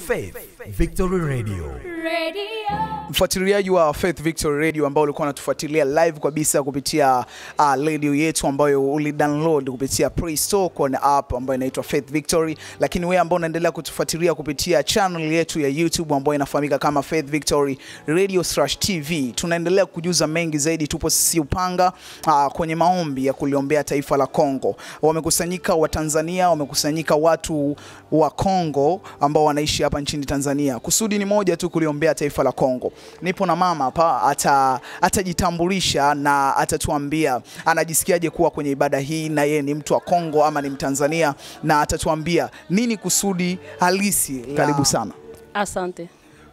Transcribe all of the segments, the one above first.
Faith, Victory Radio. mfuatiliaji wa Faith Victory Radio ambao ulikuwa unatufuatilia live kabisa kupitia uh, radio yetu ambayo ulidownload kupitia Play Store kwa app ambayo inaitwa Faith Victory, lakini wewe ambao unaendelea kutufuatilia kupitia channel yetu ya YouTube ambayo inafahamika kama Faith Victory Radio slash TV, tunaendelea kujuza mengi zaidi. Tupo sisi Upanga uh, kwenye maombi ya kuliombea taifa la Kongo. Wamekusanyika Watanzania, wamekusanyika watu wa Kongo ambao wanaishi hapa nchini Tanzania. Kusudi ni moja tu, kuliombea taifa la Kongo nipo na mama hapa, ata atajitambulisha na atatuambia anajisikiaje kuwa kwenye ibada hii, na yeye ni mtu wa Kongo ama ni Mtanzania, na atatuambia nini kusudi halisi. Karibu sana. Asante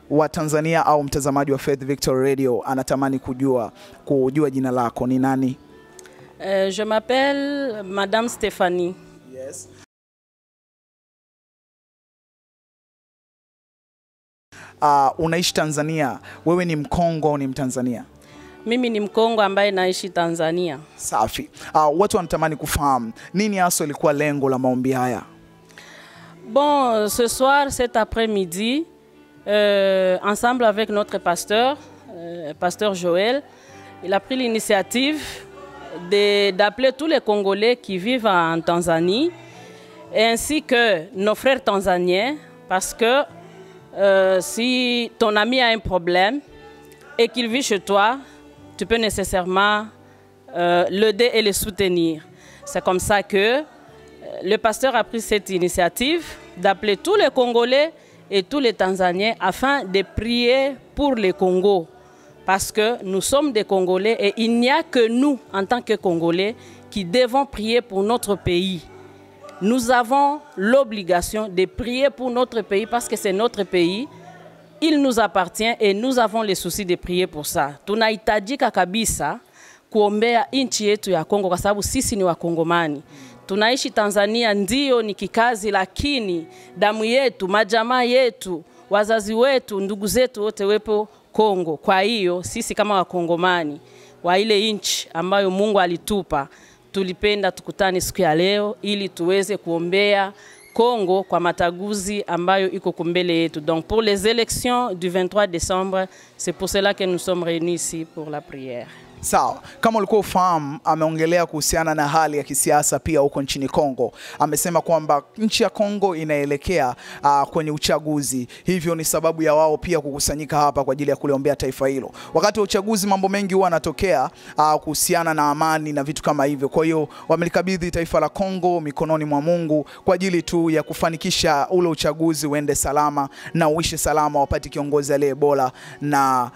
wa Tanzania au mtazamaji wa Faith Victory Radio anatamani kujua kujua jina lako ni nani? Uh, je m'appelle Madame Stephanie. Yes. uh, unaishi Tanzania, wewe ni Mkongo au ni Mtanzania? Mimi ni Mkongo ambaye naishi Tanzania. Safi. Uh, watu wanatamani kufahamu nini hasa ilikuwa lengo la maombi haya? Bon, ce soir, cet après-midi, euh, ensemble avec notre pasteur, euh, pasteur Joël, il a pris l'initiative d'appeler tous les Congolais qui vivent en Tanzanie, ainsi que nos frères tanzaniens, parce que euh, si ton ami a un problème et qu'il vit chez toi, tu peux nécessairement euh, l'aider et le soutenir. C'est comme ça que euh, le pasteur a pris cette initiative d'appeler tous les Congolais et tous les Tanzaniens afin de prier pour le Congo. Parce que nous sommes des Congolais et il n'y a que nous, en tant que Congolais, qui devons prier pour notre pays. Nous avons l'obligation de prier pour notre pays parce que c'est notre pays. Il nous appartient et nous avons les soucis de prier pour ça. Tunahitajika kabisa kuombea nchi yetu ya Kongo kwa sababu sisi ni Wakongomani. Tunaishi Tanzania ndio ni kikazi, lakini damu yetu, majamaa yetu, wazazi wetu, ndugu zetu wote wepo Kongo. Kwa hiyo sisi kama Wakongomani wa ile nchi ambayo Mungu alitupa tulipenda tukutane siku ya leo ili tuweze kuombea Congo kwa mataguzi ambayo iko kumbele yetu. Donc pour les élections du 23 décembre, c'est pour cela que nous sommes réunis ici pour la prière. Sawa, kama ulikuwa ufahamu, ameongelea kuhusiana na hali ya kisiasa pia huko nchini Kongo. Amesema kwamba nchi ya Kongo inaelekea uh, kwenye uchaguzi, hivyo ni sababu ya wao pia kukusanyika hapa kwa ajili ya kuliombea taifa hilo. Wakati wa uchaguzi mambo mengi huwa yanatokea ah, kuhusiana na amani na vitu kama hivyo. Kwa hiyo wamelikabidhi taifa la Kongo mikononi mwa Mungu kwa ajili tu ya kufanikisha ule uchaguzi uende salama na uishe salama, wapate kiongozi aliye bora na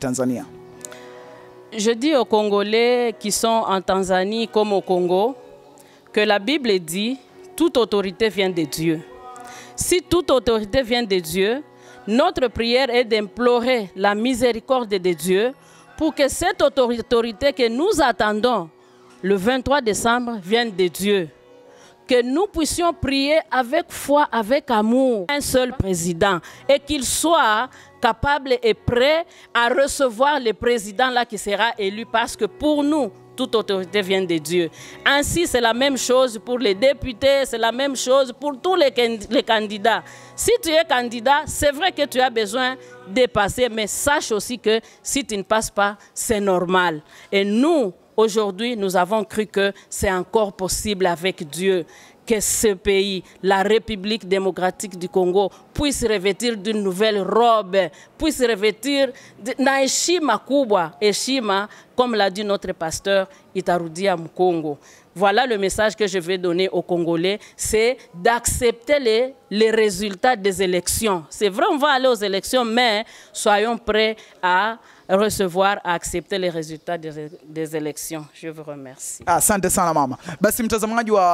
Tanzania? Je dis aux Congolais qui sont en Tanzanie comme au Congo que la Bible dit toute autorité vient de Dieu. Si toute autorité vient de Dieu, notre prière est d'implorer la miséricorde de Dieu pour que cette autorité que nous attendons le 23 décembre vienne de Dieu que nous puissions prier avec foi, avec amour, un seul président, et qu'il soit capable et prêt à recevoir le président là qui sera élu, parce que pour nous, toute autorité vient de Dieu. Ainsi, c'est la même chose pour les députés, c'est la même chose pour tous les, les candidats. Si tu es candidat, c'est vrai que tu as besoin de passer, mais sache aussi que si tu ne passes pas, c'est normal. Et nous, Aujourd'hui, nous avons cru que c'est encore possible avec Dieu que ce pays, la République démocratique du Congo, puisse revêtir d'une nouvelle robe, puisse revêtir d'un kubwa, comme l'a dit notre pasteur à Mkongo. Voilà le message que je vais donner aux Congolais, c'est d'accepter les, les résultats des élections. C'est vrai, on va aller aux élections, mais soyons prêts à recevoir, à accepter les résultats des, des élections. Je vous remercie. Ah, asante ah, sana mama. Basi mtazamaji wa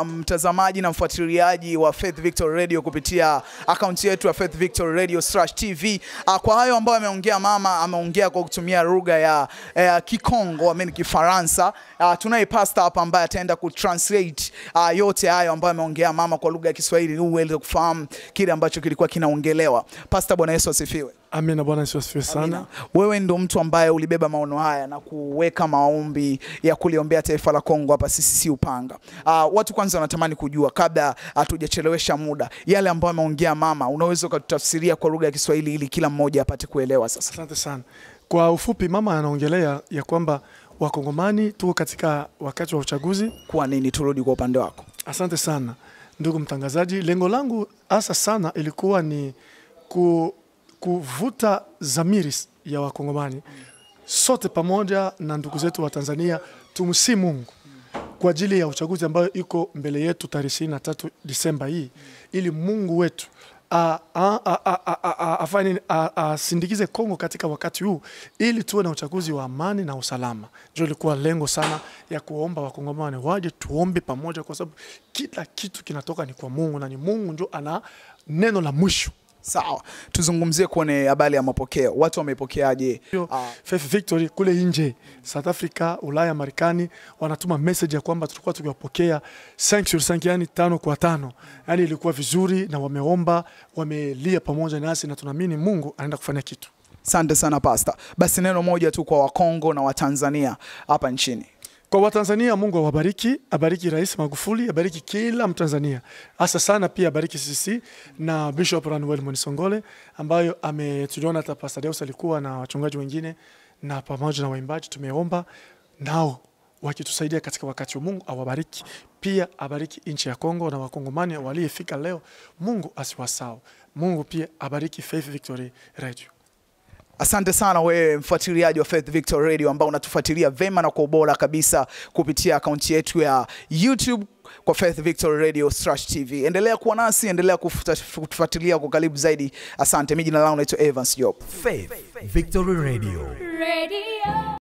ah, mtazamaji na mfuatiliaji wa Faith Victor Radio kupitia akaunti yetu ya Faith Victor Radio slash TV. Ah, kwa hayo ambayo ameongea mama, ameongea kwa kutumia lugha ya eh, Kikongo, ameni Kifaransa. Tunaye pastor hapa ambaye ataenda kutranslate yote hayo ambayo ameongea mama kwa lugha ya Kiswahili ili uweze kufahamu kile ambacho kilikuwa kinaongelewa. Pastor, Bwana Yesu asifiwe. Amina, Bwana Yesu asifiwe sana. Amina. Wewe ndo mtu ambaye ulibeba maono haya na kuweka maombi ya kuliombea taifa la Kongo hapa si Upanga. Uh, watu kwanza wanatamani kujua kabla hatujachelewesha ah, uh, muda, yale ambayo ameongea mama, unaweza ukatutafsiria kwa lugha ya Kiswahili ili kila mmoja apate kuelewa. Sasa asante sana. Kwa ufupi, mama anaongelea ya kwamba Wakongomani tuko katika wakati wa uchaguzi. Kwa nini? Turudi kwa upande wako. Asante sana ndugu mtangazaji, lengo langu hasa sana ilikuwa ni ku kuvuta zamiri ya Wakongomani sote pamoja na ndugu zetu wa Tanzania tumsi Mungu kwa ajili ya uchaguzi ambayo iko mbele yetu tarehe 23 Disemba hii, ili Mungu wetu afanye asindikize Kongo katika wakati huu, ili tuwe na uchaguzi wa amani na usalama. Ndio ilikuwa lengo sana ya kuomba wakongomani waje tuombe pamoja, kwa sababu kila kitu kinatoka ni kwa Mungu na ni Mungu ndio ana neno la mwisho. Sawa, tuzungumzie kwenye habari ya mapokeo, watu wamepokeaje Faith Victory kule nje South Africa, Ulaya, Marekani, wanatuma message ya kwamba tulikuwa tukiwapokea 5 sur yani tano kwa tano, yani ilikuwa vizuri, na wameomba wamelia pamoja nasi, na tunaamini Mungu anaenda kufanya kitu. Asante sana Pasta. Basi neno moja tu kwa Wakongo na Watanzania hapa nchini. Kwa Watanzania, Mungu awabariki, abariki Rais Magufuli, abariki kila Mtanzania, hasa sana pia abariki CC na Bishop Ranuel Mwanisongole ambayo ametuliona. Hata Pastor Deus alikuwa na wachungaji wengine na pamoja na waimbaji, tumeomba nao wakitusaidia katika wakati wa Mungu awabariki pia, abariki nchi ya Kongo na wakongomani waliyefika leo. Mungu asiwasao, Mungu pia abariki Faith Victory Radio. Asante sana wewe mfuatiliaji wa Faith Victor Radio ambao unatufuatilia vema na kwa ubora kabisa kupitia akaunti yetu ya YouTube kwa Faith Victor Radio Strash TV. Endelea kuwa nasi, endelea kufuatilia kwa karibu zaidi. Asante. Mimi jina langu naitwa Evans Job. Faith, Victor Radio. Radio.